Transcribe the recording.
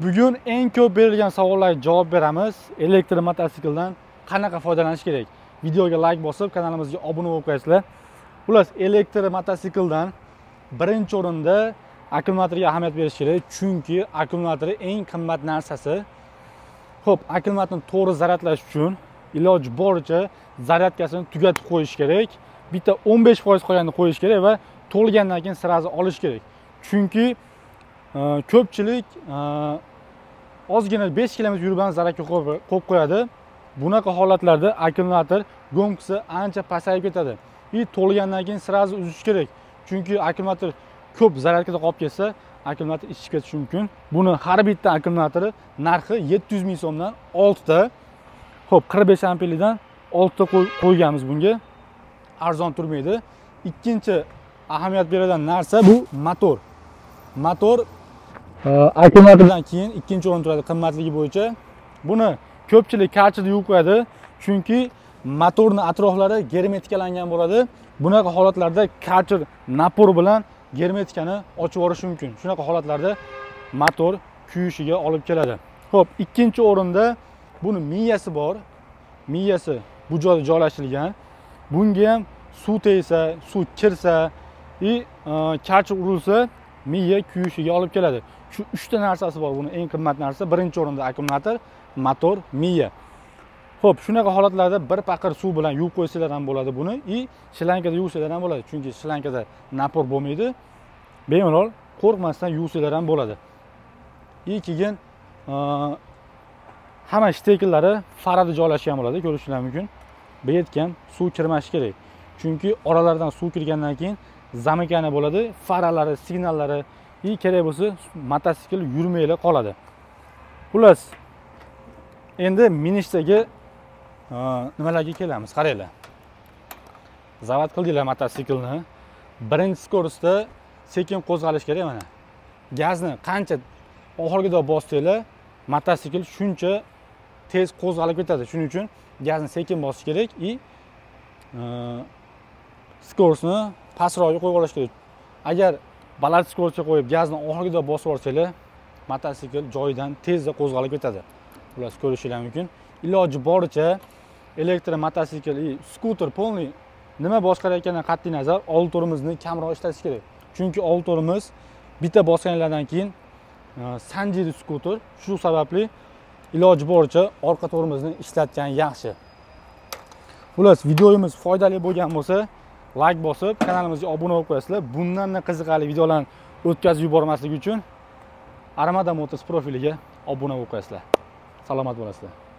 bugun eng ko'p berilgan savollarga javob beramiz elektr mototsikldan qanaqa foydalanish kerak videoga layk like bosib kanalimizga obuna bo'lib qo'yasizlar xullas elektr mototsikldan birinchi o'rinda akkumulyatorga ahamiyat berish kerak chunki akkumulyator eng qimmat narsasi ho'p akkumulyatorni to'g'ri zaryadlash uchun iloji boricha zaryadkasini tugatib qo'yish kerak bitta o'n besh foiz qolganini qo'yish kerak va to'lgandan keyin сразу olish kerak chunki ko'pchilik e, ozgina 5 km yuribman zarakka qo'yib qo'yadi bunaqa holatlarda akkumulyator gomkasi ancha pasayib ketadi и to'lgandan keyin сразу uzish kerak chunki akkumulyator ko'p zaryadkada qolib ketsa akkumulyator ichib ketishi mumkin buni har bitta akkumulyatori narxi 700 ming so'mdan oltita ta. ho'p 45 amperlikdan 6 ta qo'yganmiz bunga arzon turmaydi ikkinchi ahamiyat beradigan narsa bu motor motor akkumulyatordan keyin ikkinchi o'rin turadi qimmatligi bo'yicha buni ko'pchilik karchida yuvib qo'yadi chunki motorni atroflari germetikalangan bo'ladi bunaqa holatlarda karcher napor bilan germetikani ochib yuborishi mumkin shunaqa holatlarda motor kuyishiga olib keladi ho'p ikkinchi o'rinda buni miyasi bor miyasi bu joyda joylashtirilgan bunga ham suv tegsa suv kirsa и e, karcher urilsa miya kuyishiga olib keladi shu uchta narsasi bor buni eng qimmat narsa birinchi o'rinda akkumulyator motor miya ho'p shunaqa holatlarda bir paqir suv bilan yuvib qo'ysanglar ham bo'ladi buni и shlankada yuvsanglar ham bo'ladi chunki shlankada napor bo'lmaydi bemalol qo'rqmasdan yuvsanglar ham bo'ladi и keyin hamma shtekllari farada joylashgan bo'ladi ko'rishinglar mumkin bu yerga ham suv kirmashi kerak chunki oralaridan suv kirgandan keyin zamykani bo'ladi faralari signallari и kerak bo'lsa mototsikl yurmaylar qoladi xullas endi minishdagi nimalarga kelamiz qaranglar zavod qildinglar mototsiklni birinchi skorostda sekin qo'zg'alish kerak mana gazni qancha oxirgida bosdinglar mototsikl shuncha tez qo'zg'alib ketadi shuning uchun gazni sekin bosish kerak и скоростni pastroqqa qo'yib olish kerak agar balandsko'rtga qo'yib gazni oxirgida bosib yuborsanglar mototsikl joyidan tezda qo'zg'alib ketadi ular ko'rishinglar mumkin iloji boricha elektr mototsikl и skuter полный nima boshqarayotganidan qat'iy nazar old torimizni kamroq ishlatish kerak chunki old torimiz bitta bosganlardan keyin e, sanjiydi skuter shu sababli iloji boricha orqa torimizni ishlatgan yaxshi xullas videomiz foydali bo'lgan bo'lsa like bosib kanalimizga obuna bo'lib qo'yasizlar bundanda qiziqarli videolarni o'tkazib yubormaslik uchun armada motors profiliga obuna bo'lib qo'yasizlar salomat bo'lasizlar